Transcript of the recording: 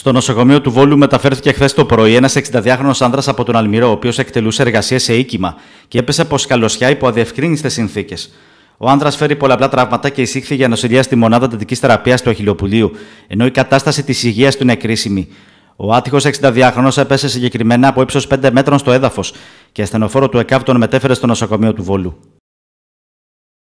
Στο νοσοκομείο του Βόλου μεταφέρθηκε χθες το πρωί ένας 62χρονο άνδρα από τον Αλμυρό, ο οποίος εκτελούσε εργασίες σε οίκημα και έπεσε από σκαλωσιά υπό αδιευκρίνηστε συνθήκες. Ο άνδρα φέρει πολλαπλά τραύματα και εισήχθη για νοσηλεία στη μονάδα τεντική θεραπείας του Αχυλοπουλίου, ενώ η κατάσταση της υγείας του είναι κρίσιμη. Ο άτυχος 62χρονο έπεσε συγκεκριμένα από ύψος 5 μέτρων στο έδαφος και ασθενοφόρο του ΕΚΑΒ τον μετέφερε στο νοσοκομείο του Βόλου.